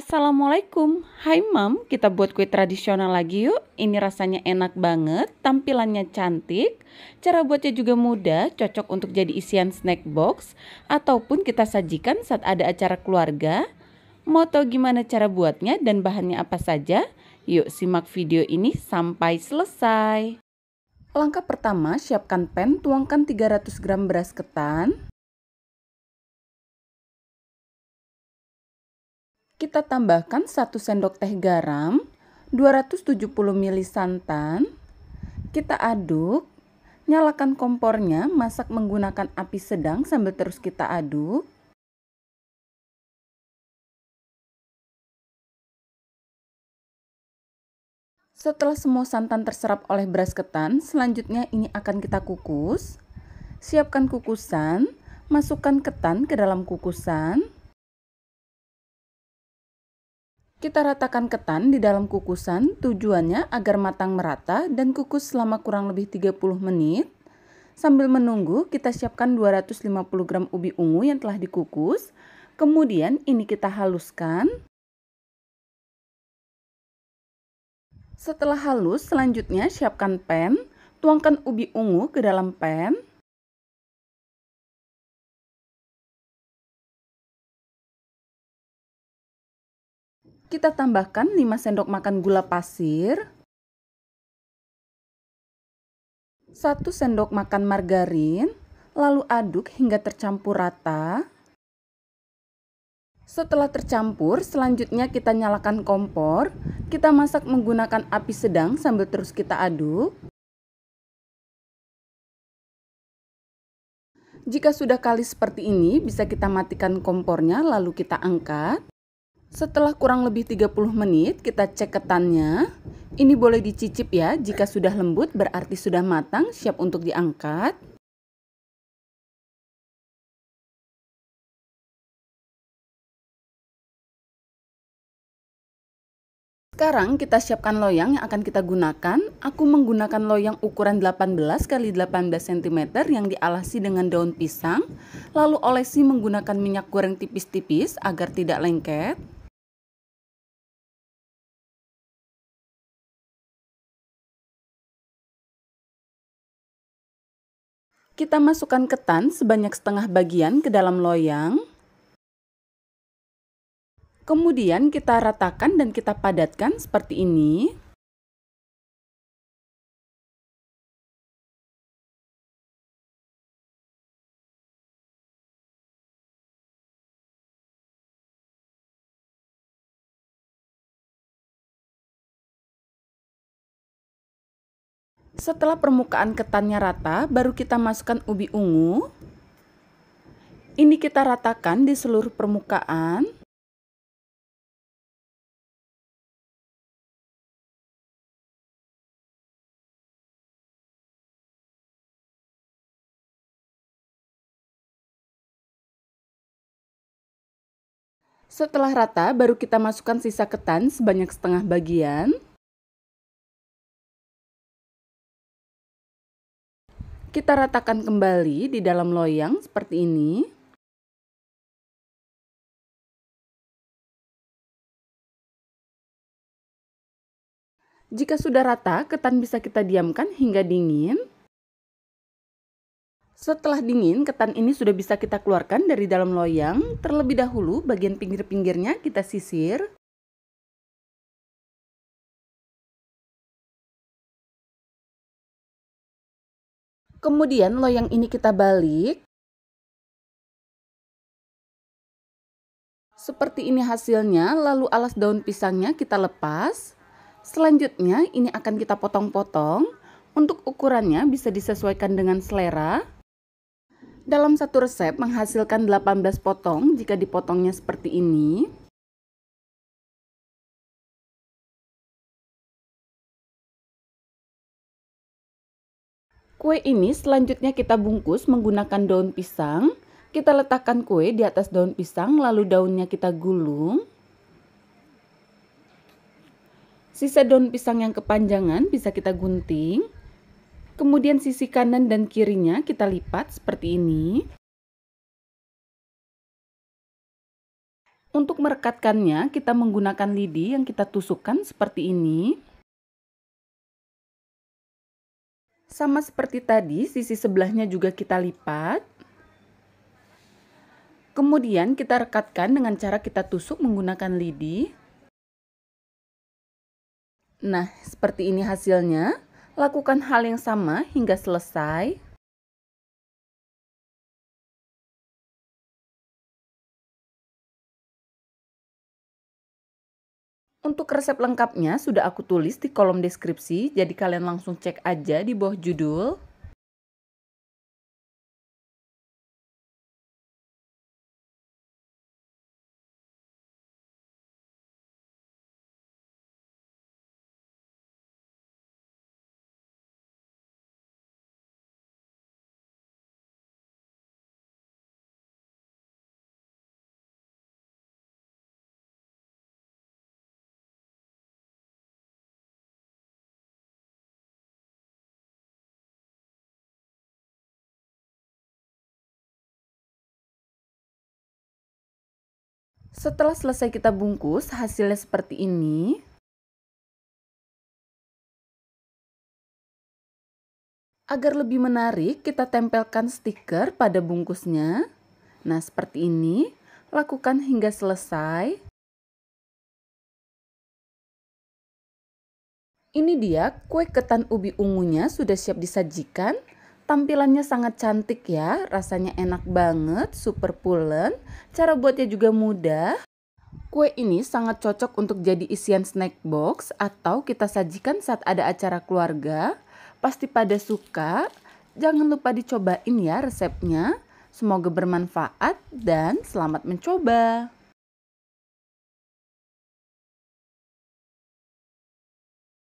Assalamualaikum, hai mam, kita buat kue tradisional lagi yuk. Ini rasanya enak banget, tampilannya cantik, cara buatnya juga mudah, cocok untuk jadi isian snack box, ataupun kita sajikan saat ada acara keluarga. Mau tau gimana cara buatnya dan bahannya apa saja? Yuk simak video ini sampai selesai. Langkah pertama, siapkan pan, tuangkan 300 gram beras ketan, kita tambahkan 1 sendok teh garam, 270 ml santan, kita aduk, nyalakan kompornya, masak menggunakan api sedang sambil terus kita aduk. Setelah semua santan terserap oleh beras ketan, selanjutnya ini akan kita kukus. Siapkan kukusan, masukkan ketan ke dalam kukusan. Kita ratakan ketan di dalam kukusan, tujuannya agar matang merata dan kukus selama kurang lebih 30 menit. Sambil menunggu, kita siapkan 250 gram ubi ungu yang telah dikukus. Kemudian ini kita haluskan. Setelah halus, selanjutnya siapkan pan. Tuangkan ubi ungu ke dalam pan. Kita tambahkan 5 sendok makan gula pasir, 1 sendok makan margarin, lalu aduk hingga tercampur rata. Setelah tercampur, selanjutnya kita nyalakan kompor. Kita masak menggunakan api sedang sambil terus kita aduk. Jika sudah kalis seperti ini, bisa kita matikan kompornya lalu kita angkat. Setelah kurang lebih 30 menit, kita cek ketannya. Ini boleh dicicip ya, jika sudah lembut berarti sudah matang, siap untuk diangkat. Sekarang kita siapkan loyang yang akan kita gunakan. Aku menggunakan loyang ukuran 18 x 18 cm yang dialasi dengan daun pisang, lalu olesi menggunakan minyak goreng tipis-tipis agar tidak lengket. Kita masukkan ketan sebanyak setengah bagian ke dalam loyang. Kemudian kita ratakan dan kita padatkan seperti ini. Setelah permukaan ketannya rata, baru kita masukkan ubi ungu. Ini kita ratakan di seluruh permukaan. Setelah rata, baru kita masukkan sisa ketan sebanyak setengah bagian. Kita ratakan kembali di dalam loyang seperti ini. Jika sudah rata, ketan bisa kita diamkan hingga dingin. Setelah dingin, ketan ini sudah bisa kita keluarkan dari dalam loyang. Terlebih dahulu, bagian pinggir-pinggirnya kita sisir. Kemudian loyang ini kita balik. Seperti ini hasilnya, lalu alas daun pisangnya kita lepas. Selanjutnya ini akan kita potong-potong. Untuk ukurannya bisa disesuaikan dengan selera. Dalam satu resep menghasilkan 18 potong jika dipotongnya seperti ini. Kue ini selanjutnya kita bungkus menggunakan daun pisang. Kita letakkan kue di atas daun pisang lalu daunnya kita gulung. Sisa daun pisang yang kepanjangan bisa kita gunting. Kemudian sisi kanan dan kirinya kita lipat seperti ini. Untuk merekatkannya, kita menggunakan lidi yang kita tusukkan seperti ini. Sama seperti tadi, sisi sebelahnya juga kita lipat. Kemudian kita rekatkan dengan cara kita tusuk menggunakan lidi. Nah, seperti ini hasilnya. Lakukan hal yang sama hingga selesai. Untuk resep lengkapnya sudah aku tulis di kolom deskripsi, jadi kalian langsung cek aja di bawah judul. Setelah selesai kita bungkus, hasilnya seperti ini. Agar lebih menarik, kita tempelkan stiker pada bungkusnya. Nah, seperti ini. Lakukan hingga selesai. Ini dia kue ketan ubi ungunya sudah siap disajikan. Tampilannya sangat cantik ya, rasanya enak banget, super pulen. Cara buatnya juga mudah. Kue ini sangat cocok untuk jadi isian snack box atau kita sajikan saat ada acara keluarga. Pasti pada suka. Jangan lupa dicobain ya resepnya. Semoga bermanfaat dan selamat mencoba.